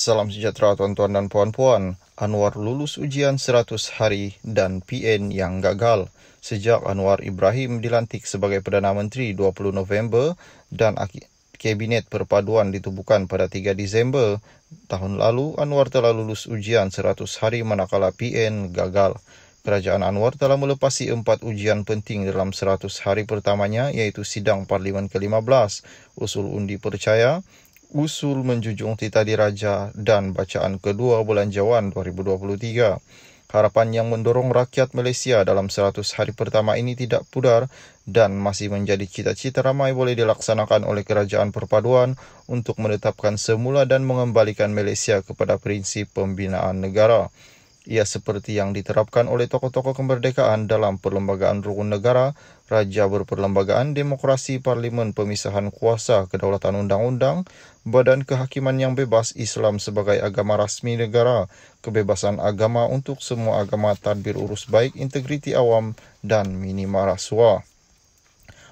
Salam sejahtera tuan-tuan dan puan-puan. Anwar lulus ujian 100 hari dan PN yang gagal. Sejak Anwar Ibrahim dilantik sebagai Perdana Menteri 20 November dan Kabinet Perpaduan ditubuhkan pada 3 Disember, tahun lalu Anwar telah lulus ujian 100 hari manakala PN gagal. Kerajaan Anwar telah melepasi empat ujian penting dalam 100 hari pertamanya iaitu Sidang Parlimen ke-15, Usul Undi Percaya, usul menjunjung titah diraja dan bacaan kedua bulan Jawan 2023. Harapan yang mendorong rakyat Malaysia dalam 100 hari pertama ini tidak pudar dan masih menjadi cita-cita ramai boleh dilaksanakan oleh Kerajaan Perpaduan untuk menetapkan semula dan mengembalikan Malaysia kepada prinsip pembinaan negara ia seperti yang diterapkan oleh tokoh-tokoh kemerdekaan dalam perlembagaan rukun negara, raja berperlembagaan, demokrasi, parlimen, pemisahan kuasa, kedaulatan undang-undang, badan kehakiman yang bebas, Islam sebagai agama rasmi negara, kebebasan agama untuk semua agama, tadbir urus baik, integriti awam, dan minima rasuah.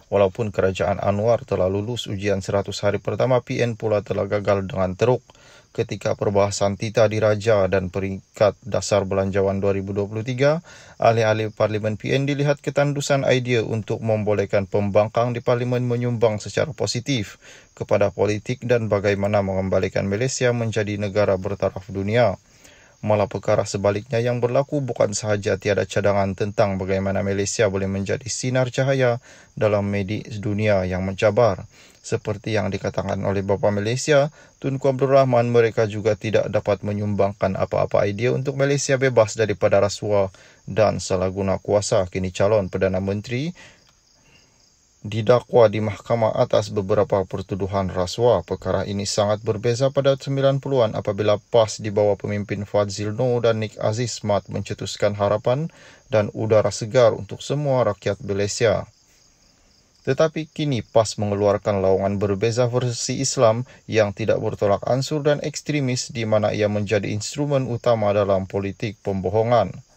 Walaupun kerajaan Anwar telah lulus ujian 100 hari pertama, PN pula telah gagal dengan teruk ketika perbahasan Tita Diraja dan Peringkat Dasar Belanjawan 2023, ahli-ahli Parlimen PN dilihat ketandusan idea untuk membolehkan pembangkang di Parlimen menyumbang secara positif kepada politik dan bagaimana mengembalikan Malaysia menjadi negara bertaraf dunia. Malah perkara sebaliknya yang berlaku bukan sahaja tiada cadangan tentang bagaimana Malaysia boleh menjadi sinar cahaya dalam medis dunia yang mencabar. Seperti yang dikatakan oleh Bapa Malaysia, Tunku Abdul Rahman mereka juga tidak dapat menyumbangkan apa-apa idea untuk Malaysia bebas daripada rasuah dan salah guna kuasa kini calon Perdana Menteri didakwa di mahkamah atas beberapa pertuduhan rasuah. Perkara ini sangat berbeza pada 90-an apabila PAS di bawah pemimpin Fadzil Noor dan Nik Aziz Mat mencetuskan harapan dan udara segar untuk semua rakyat Malaysia. Tetapi kini PAS mengeluarkan lawangan berbeza versi Islam yang tidak bertolak ansur dan ekstremis di mana ia menjadi instrumen utama dalam politik pembohongan.